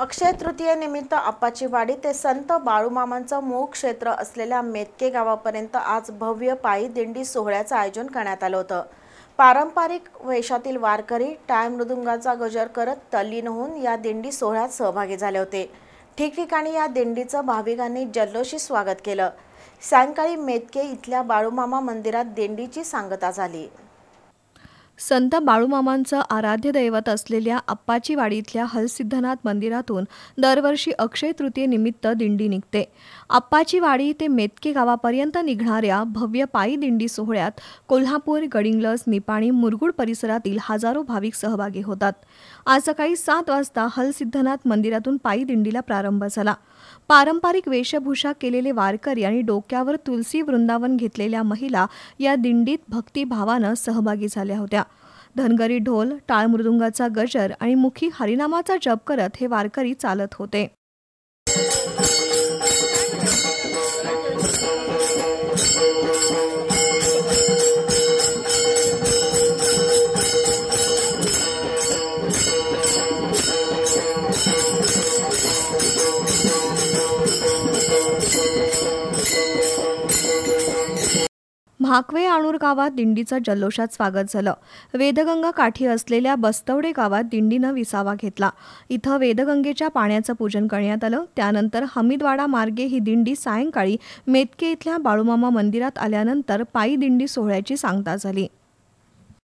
अक्षय तृतीयेनिमित्त वाडी ते संत बाळूमामांचं मूळ क्षेत्र असलेल्या मेतके गावापर्यंत आज भव्य पायी दिंडी सोहळ्याचं आयोजन करण्यात आलं होतं पारंपरिक वेशातील वारकरी टाय मृदुंगाचा गजर करत तल्लीन होऊन या दिंडी सोहळ्यात सहभागी झाले होते ठिकठिकाणी या दिंडीचं भाविकांनी जल्लोषी स्वागत केलं सायंकाळी मेतके इथल्या बाळूमामा मंदिरात दिंडीची सांगता झाली संत बाळूमामांचं आराध्य दैवत असलेल्या अप्पाची वाडीतल्या हलसिद्धनाथ मंदिरातून दरवर्षी अक्षय तृतीयेनिमित्त दिंडी निघते अप्पाची वाडी ते मेतके गावापर्यंत निघणाऱ्या भव्य पायी दिंडी सोहळ्यात कोल्हापूर गडिंगलस निपाणी मुरगुड परिसरातील हजारो भाविक सहभागी होतात आज सकाळी सात वाजता हलसिद्धनाथ मंदिरातून पायी दिंडीला प्रारंभ झाला पारंपरिक वेशभूषा केलेले वारकरी आणि डोक्यावर तुलसी वृंदावन घेतलेल्या महिला या दिंडीत भक्तिभावानं सहभागी झाल्या होत्या धनगरी ढोल टाळमृदुंगाचा गजर आणि मुखी हरिनामाचा जप करत हे वारकरी चालत होते भाकवे आणूर गावात दिंडीचं जल्लोषात स्वागत झालं वेदगंगा काठी असलेल्या बस्तवडे गावात दिंडीनं विसावा घेतला इथं वेदगंगेच्या पाण्याचं पूजन करण्यात आलं त्यानंतर हमीदवाडा मार्गे ही दिंडी सायंकाळी मेतके इथल्या बाळूमामा मंदिरात आल्यानंतर पायी दिंडी सोहळ्याची सांगता झाली